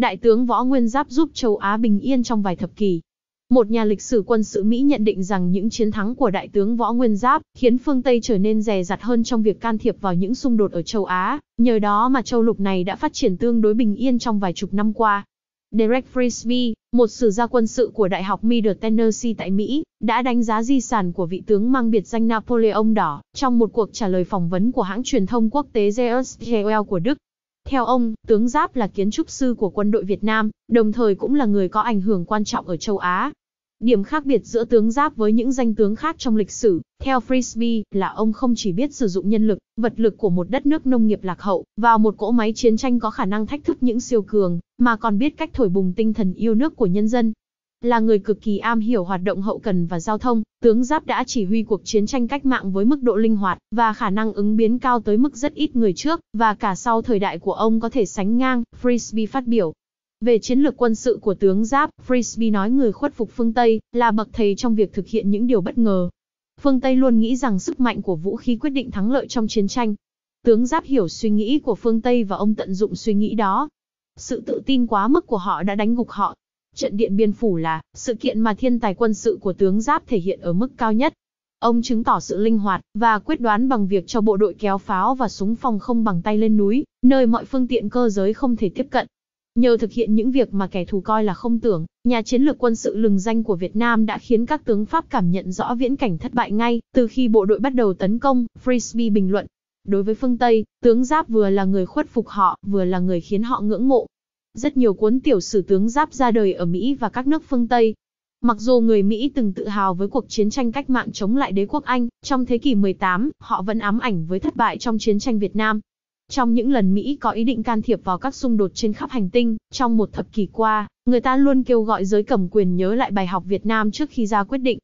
Đại tướng Võ Nguyên Giáp giúp châu Á bình yên trong vài thập kỷ. Một nhà lịch sử quân sự Mỹ nhận định rằng những chiến thắng của đại tướng Võ Nguyên Giáp khiến phương Tây trở nên dè dặt hơn trong việc can thiệp vào những xung đột ở châu Á, nhờ đó mà châu lục này đã phát triển tương đối bình yên trong vài chục năm qua. Derek Frisby, một sử gia quân sự của Đại học Middle Tennessee tại Mỹ, đã đánh giá di sản của vị tướng mang biệt danh Napoleon Đỏ trong một cuộc trả lời phỏng vấn của hãng truyền thông quốc tế Zeus của Đức. Theo ông, tướng Giáp là kiến trúc sư của quân đội Việt Nam, đồng thời cũng là người có ảnh hưởng quan trọng ở châu Á. Điểm khác biệt giữa tướng Giáp với những danh tướng khác trong lịch sử, theo Frisbee, là ông không chỉ biết sử dụng nhân lực, vật lực của một đất nước nông nghiệp lạc hậu, vào một cỗ máy chiến tranh có khả năng thách thức những siêu cường, mà còn biết cách thổi bùng tinh thần yêu nước của nhân dân, là người cực kỳ am hiểu hoạt động hậu cần và giao thông, tướng Giáp đã chỉ huy cuộc chiến tranh cách mạng với mức độ linh hoạt và khả năng ứng biến cao tới mức rất ít người trước và cả sau thời đại của ông có thể sánh ngang, Frisbee phát biểu. Về chiến lược quân sự của tướng Giáp, Frisbee nói người khuất phục phương Tây là bậc thầy trong việc thực hiện những điều bất ngờ. Phương Tây luôn nghĩ rằng sức mạnh của vũ khí quyết định thắng lợi trong chiến tranh. Tướng Giáp hiểu suy nghĩ của phương Tây và ông tận dụng suy nghĩ đó. Sự tự tin quá mức của họ đã đánh gục họ, Trận Điện Biên Phủ là sự kiện mà thiên tài quân sự của tướng Giáp thể hiện ở mức cao nhất. Ông chứng tỏ sự linh hoạt và quyết đoán bằng việc cho bộ đội kéo pháo và súng phòng không bằng tay lên núi, nơi mọi phương tiện cơ giới không thể tiếp cận. Nhờ thực hiện những việc mà kẻ thù coi là không tưởng, nhà chiến lược quân sự lừng danh của Việt Nam đã khiến các tướng Pháp cảm nhận rõ viễn cảnh thất bại ngay từ khi bộ đội bắt đầu tấn công, Frisbee bình luận. Đối với phương Tây, tướng Giáp vừa là người khuất phục họ, vừa là người khiến họ ngưỡng mộ, rất nhiều cuốn tiểu sử tướng giáp ra đời ở Mỹ và các nước phương Tây. Mặc dù người Mỹ từng tự hào với cuộc chiến tranh cách mạng chống lại đế quốc Anh, trong thế kỷ 18, họ vẫn ám ảnh với thất bại trong chiến tranh Việt Nam. Trong những lần Mỹ có ý định can thiệp vào các xung đột trên khắp hành tinh, trong một thập kỷ qua, người ta luôn kêu gọi giới cầm quyền nhớ lại bài học Việt Nam trước khi ra quyết định.